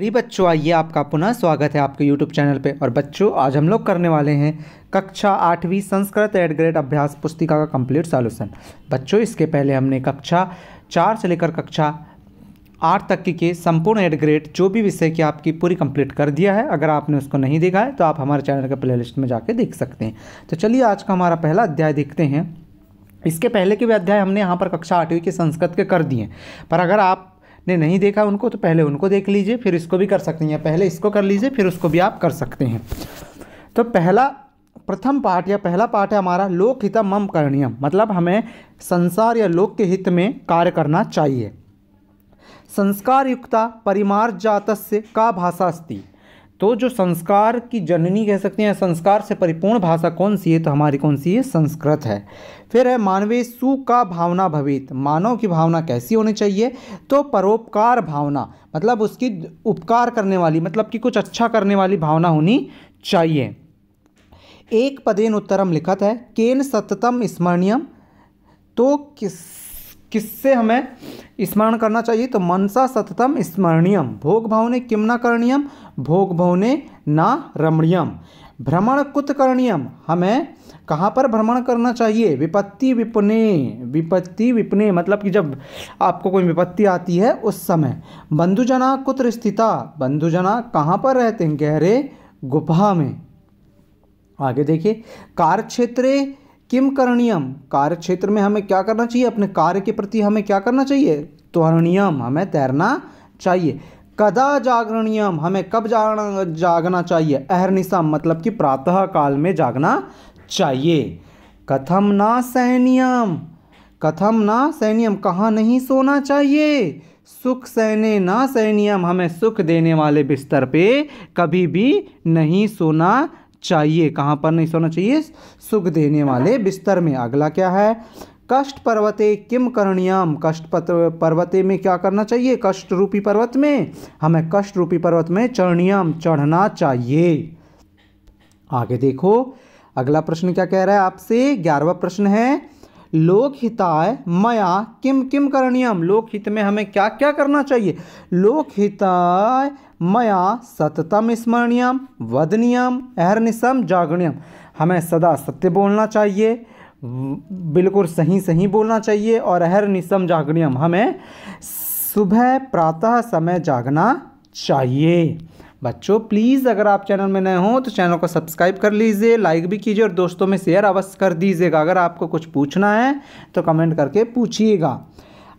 री बच्चों आइए आपका पुनः स्वागत है आपके YouTube चैनल पे और बच्चों आज हम लोग करने वाले हैं कक्षा आठवीं संस्कृत एड ग्रेड अभ्यास पुस्तिका का कंप्लीट सॉल्यूशन बच्चों इसके पहले हमने कक्षा चार से लेकर कक्षा आठ तक के संपूर्ण एड ग्रेड जो भी विषय की आपकी पूरी कंप्लीट कर दिया है अगर आपने उसको नहीं देखा है तो आप हमारे चैनल के प्ले में जाके देख सकते हैं तो चलिए आज का हमारा पहला अध्याय देखते हैं इसके पहले के भी अध्याय हमने यहाँ पर कक्षा आठवीं के संस्कृत के कर दिए पर अगर आप ने नहीं देखा उनको तो पहले उनको देख लीजिए फिर इसको भी कर सकते हैं या पहले इसको कर लीजिए फिर उसको भी आप कर सकते हैं तो पहला प्रथम पाठ या पहला पाठ है हमारा लोक हितम मम करणीय मतलब हमें संसार या लोक के हित में कार्य करना चाहिए संस्कार युक्ता परिमार्जात का भाषा अस्ती तो जो संस्कार की जननी कह सकते हैं संस्कार से परिपूर्ण भाषा कौन सी है तो हमारी कौन सी है संस्कृत है फिर है मानवीय सु का भावना भवित मानव की भावना कैसी होनी चाहिए तो परोपकार भावना मतलब उसकी उपकार करने वाली मतलब कि कुछ अच्छा करने वाली भावना होनी चाहिए एक पदेन उत्तरम लिखत है केन सततम स्मरणीयम तो किस किससे हमें स्मरण करना चाहिए तो मनसा सततम स्मरणीयम भोग भावने किम ना करणीयम भोग भावने ना रमणीयम भ्रमण कुत करणीयम हमें कहाँ पर भ्रमण करना चाहिए विपत्ति विपने विपत्ति विपने मतलब कि जब आपको कोई विपत्ति आती है उस समय बंधुजना कुत्र स्थिता बंधुजना कहाँ पर रहते हैं गहरे गुफा में आगे देखिए कार्य क्षेत्र किम करणीयम कार्य क्षेत्र में हमें क्या करना चाहिए अपने कार्य के प्रति हमें क्या करना चाहिए त्वरणीयम हमें तैरना चाहिए कदा जागरणीयम हमें कब जागना जागना चाहिए अहरनिशा मतलब कि प्रातः काल में जागना चाहिए कथम ना सहनियम कथम ना सैन्यम कहाँ नहीं सोना चाहिए सुख सहने ना सैनियम हमें सुख देने वाले बिस्तर पे कभी भी नहीं सोना चाहिए कहाँ पर नहीं सोना चाहिए सुख देने वाले बिस्तर में अगला क्या है कष्ट पर्वते किम करणियाम कष्ट पर्वते में क्या करना चाहिए कष्ट रूपी पर्वत में हमें कष्ट रूपी पर्वत में चरणियाम चढ़ना चाहिए आगे देखो अगला प्रश्न क्या कह रहा है आपसे ग्यारहवा प्रश्न है लोकहिताय मया किम किम करणीयम लोकहित में हमें क्या क्या करना चाहिए लोकहिताय मया सततम स्मरणीयम वदनीयम अहरनिशम जागरणीयम हमें सदा सत्य बोलना चाहिए बिल्कुल सही सही बोलना चाहिए और अहरनिशम जागरणीयम हमें सुबह प्रातः समय जागना चाहिए बच्चों प्लीज़ अगर आप चैनल में नए हो तो चैनल को सब्सक्राइब कर लीजिए लाइक भी कीजिए और दोस्तों में शेयर अवश्य कर दीजिएगा अगर आपको कुछ पूछना है तो कमेंट करके पूछिएगा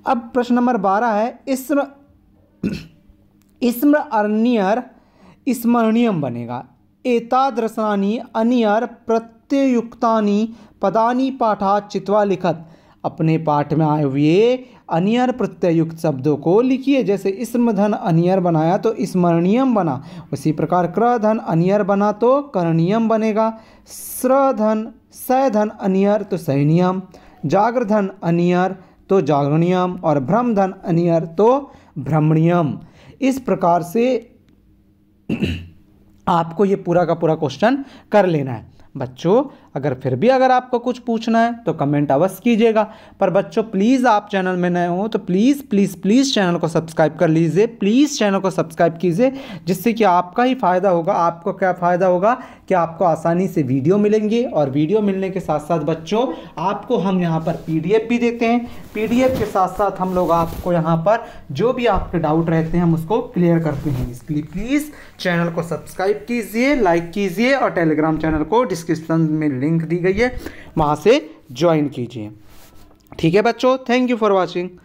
अब प्रश्न नंबर बारह है इसम इसम अर्नियर स्मरणीयम बनेगा एतादृशानी अनियर प्रत्ययुक्तानी पदानी पाठा चित्वा लिखत अपने पाठ में आए हुए अनियर प्रत्ययुक्त शब्दों को लिखिए जैसे धन अनियर बनाया तो स्मरणीयम बना उसी प्रकार क्र धन अनियर बना तो करणीयम बनेगा स्रधन सधन अनियर तो सहनियम जागृधन अनियर तो जागरणियम और भ्रमधन अनियर तो भ्रमणियम इस प्रकार से आपको ये पूरा का पूरा क्वेश्चन कर लेना है बच्चों अगर फिर भी अगर आपको कुछ पूछना है तो कमेंट अवश्य कीजिएगा पर बच्चों प्लीज़ आप चैनल में नए हो तो प्लीज़ प्लीज़ प्लीज़ चैनल को सब्सक्राइब कर लीजिए प्लीज़ चैनल को सब्सक्राइब कीजिए जिससे कि आपका ही फ़ायदा होगा आपको क्या फ़ायदा होगा कि आपको आसानी से वीडियो मिलेंगे और वीडियो मिलने के साथ साथ बच्चों आपको हम यहाँ पर पी भी देते हैं पी के साथ साथ हम लोग आपको यहाँ पर जो भी आपके डाउट रहते हैं हम उसको क्लियर करते हैं इसलिए प्लीज़ चैनल को सब्सक्राइब कीजिए लाइक कीजिए और टेलीग्राम चैनल को डिस्क्रिप्सन में लिंक दी गई है वहाँ से ज्वाइन कीजिए ठीक है बच्चों थैंक यू फॉर वॉचिंग